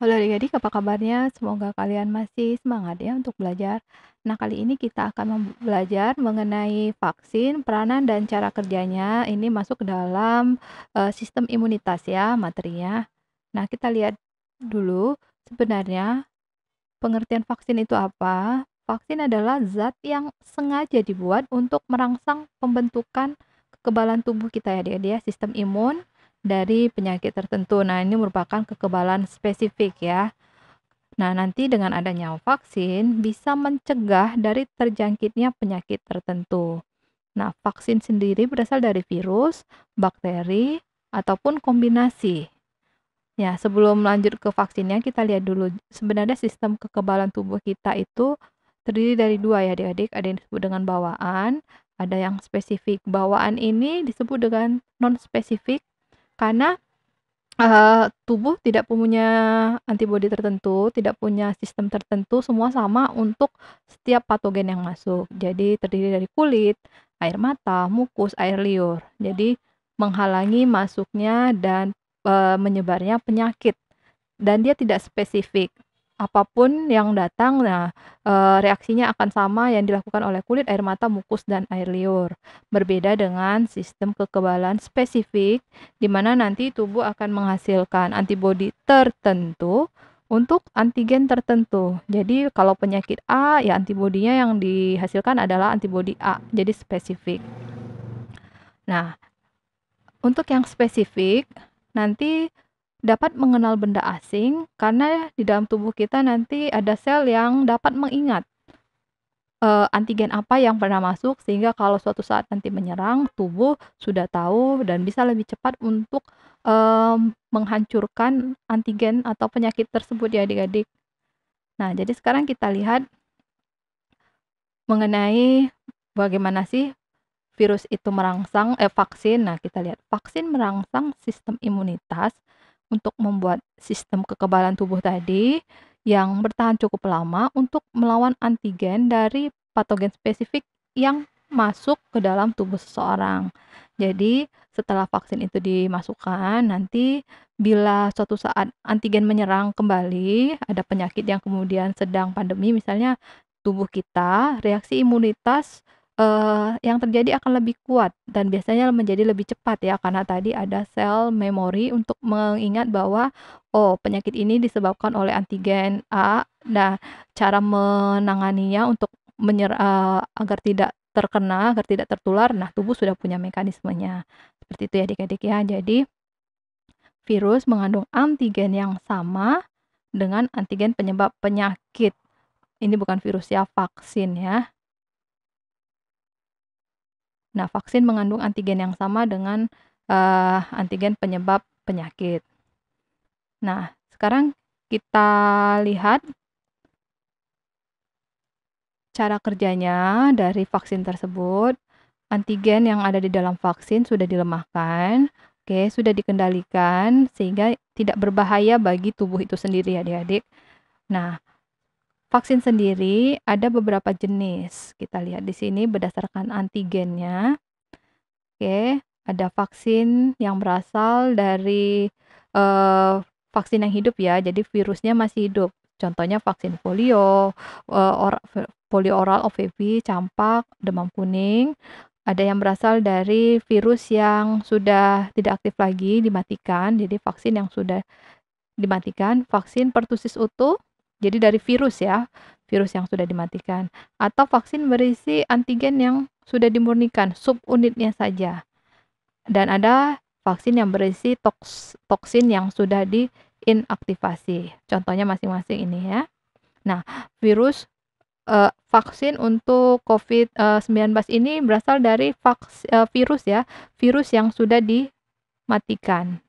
Halo adik-adik, apa kabarnya? Semoga kalian masih semangat ya untuk belajar. Nah, kali ini kita akan belajar mengenai vaksin, peranan, dan cara kerjanya. Ini masuk ke dalam uh, sistem imunitas ya materinya. Nah, kita lihat dulu sebenarnya pengertian vaksin itu apa. Vaksin adalah zat yang sengaja dibuat untuk merangsang pembentukan kekebalan tubuh kita ya, adik-adik ya, sistem imun dari penyakit tertentu. Nah, ini merupakan kekebalan spesifik ya. Nah, nanti dengan adanya vaksin bisa mencegah dari terjangkitnya penyakit tertentu. Nah, vaksin sendiri berasal dari virus, bakteri, ataupun kombinasi. Ya, sebelum lanjut ke vaksinnya, kita lihat dulu sebenarnya sistem kekebalan tubuh kita itu terdiri dari dua ya adik-adik, ada yang disebut dengan bawaan, ada yang spesifik. Bawaan ini disebut dengan non spesifik karena uh, tubuh tidak punya antibodi tertentu, tidak punya sistem tertentu, semua sama untuk setiap patogen yang masuk. Jadi terdiri dari kulit, air mata, mukus, air liur. Jadi menghalangi masuknya dan, uh, menyebarnya penyakit, dan dia tidak spesifik. Apapun yang datang, nah, e, reaksinya akan sama yang dilakukan oleh kulit, air mata, mukus, dan air liur. Berbeda dengan sistem kekebalan spesifik, di mana nanti tubuh akan menghasilkan antibodi tertentu untuk antigen tertentu. Jadi kalau penyakit A, ya antibodinya yang dihasilkan adalah antibodi A, jadi spesifik. Nah, untuk yang spesifik, nanti dapat mengenal benda asing karena di dalam tubuh kita nanti ada sel yang dapat mengingat uh, antigen apa yang pernah masuk sehingga kalau suatu saat nanti menyerang tubuh sudah tahu dan bisa lebih cepat untuk menghancurkan antigen atau penyakit tersebut ya adik-adik. Nah, jadi sekarang kita lihat mengenai bagaimana sih virus itu merangsang eh vaksin. Nah, kita lihat vaksin merangsang sistem imunitas untuk membuat sistem kekebalan tubuh tadi yang bertahan cukup lama untuk melawan antigen dari patogen spesifik yang masuk ke dalam tubuh seseorang. Jadi, setelah vaksin itu dimasukkan, nanti bila suatu saat antigen menyerang kembali, ada penyakit yang kemudian sedang pandemi misalnya tubuh kita, reaksi imunitas uh, yang terjadi akan lebih kuat dan biasanya menjadi lebih cepat ya karena tadi ada sel memori untuk mengingat bahwa, oh penyakit ini disebabkan oleh antigen A. Nah, cara menanganinya untuk menyer uh, agar tidak terkena, agar tidak tertular, nah tubuh sudah punya mekanismenya. Seperti itu ya Adik-adik ya. Jadi, virus mengandung antigen yang sama dengan antigen penyebab penyakit. Ini bukan virus ya, vaksin ya. Nah, vaksin mengandung antigen yang sama dengan uh, antigen penyebab penyakit. Nah, sekarang kita lihat cara kerjanya dari vaksin tersebut. Antigen yang ada di dalam vaksin sudah dilemahkan, oke, okay, sudah dikendalikan sehingga tidak berbahaya bagi tubuh itu sendiri ya, adik-adik. Nah, Vaksin sendiri ada beberapa jenis. Kita lihat di sini berdasarkan antigennya. Oke, ada vaksin yang berasal dari uh, vaksin yang hidup ya. Jadi virusnya masih hidup. Contohnya vaksin polio, uh, or, polio oral OVV, campak, demam kuning. Ada yang berasal dari virus yang sudah tidak aktif lagi, dimatikan. Jadi vaksin yang sudah dimatikan, vaksin pertusis utuh jadi dari virus ya, virus yang sudah dimatikan atau vaksin berisi antigen yang sudah dimurnikan subunitnya saja. Dan ada vaksin yang berisi toks, toksin yang sudah diinaktivasi. Contohnya masing-masing ini ya. Nah, virus eh, vaksin untuk COVID-19 eh, ini berasal dari vaks, eh, virus ya, virus yang sudah dimatikan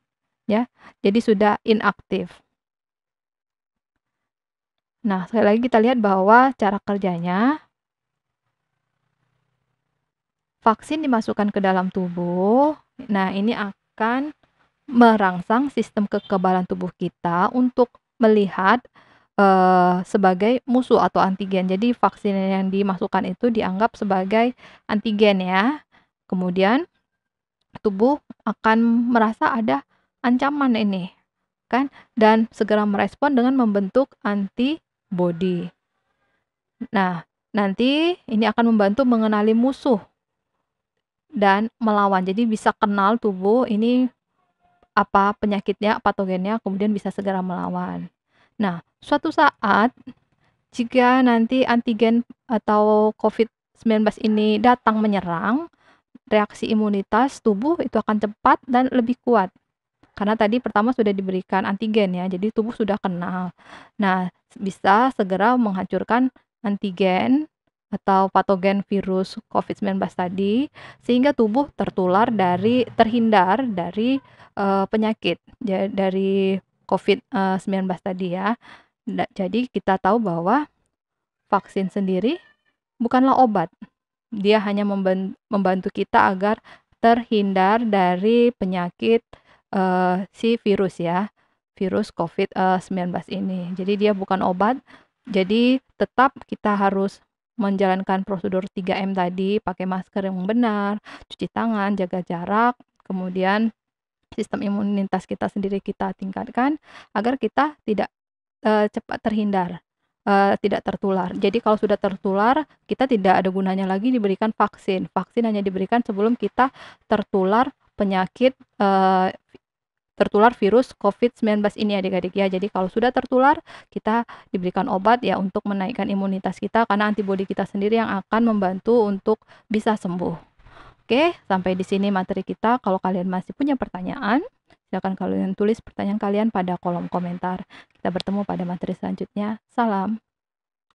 ya. Jadi sudah inaktif. Nah, sekali lagi kita lihat bahwa cara kerjanya vaksin dimasukkan ke dalam tubuh. Nah, ini akan merangsang sistem kekebalan tubuh kita untuk melihat uh, sebagai musuh atau antigen. Jadi, vaksin yang dimasukkan itu dianggap sebagai antigen ya. Kemudian tubuh akan merasa ada ancaman ini kan dan segera merespon dengan membentuk anti body. Nah, nanti ini akan membantu mengenali musuh dan melawan. Jadi bisa kenal tubuh ini apa penyakitnya, patogennya, kemudian bisa segera melawan. Nah, suatu saat jika nanti antigen atau COVID-19 ini datang menyerang, reaksi imunitas tubuh itu akan cepat dan lebih kuat. Karena tadi pertama sudah diberikan antigen ya, jadi tubuh sudah kenal. Nah, bisa segera menghancurkan antigen atau patogen virus COVID-19 tadi sehingga tubuh tertular dari terhindar dari uh, penyakit dari COVID-19 eh, tadi ya. Jadi kita tahu bahwa vaksin sendiri bukanlah obat. Dia hanya membantu kita agar terhindar dari penyakit uh, si virus ya, virus Covid, 19 eh, ini. Jadi dia bukan obat, jadi tetap kita harus menjalankan prosedur 3M tadi, pakai masker yang benar, cuci tangan, jaga jarak, kemudian sistem imunitas kita sendiri kita tingkatkan agar kita tidak, uh, cepat terhindar, Uh, tidak tertular. Jadi kalau sudah tertular, kita tidak ada gunanya lagi diberikan vaksin. Vaksin hanya diberikan sebelum kita tertular penyakit, uh, tertular virus COVID-19 ini adik-adik ya. Jadi kalau sudah tertular, kita diberikan obat ya untuk menaikkan imunitas kita karena antibodi kita sendiri yang akan membantu untuk bisa sembuh. Oke, sampai di sini materi kita. Kalau kalian masih punya pertanyaan, silakan kalian tulis pertanyaan kalian pada kolom komentar. Kita bertemu pada materi selanjutnya. Salam.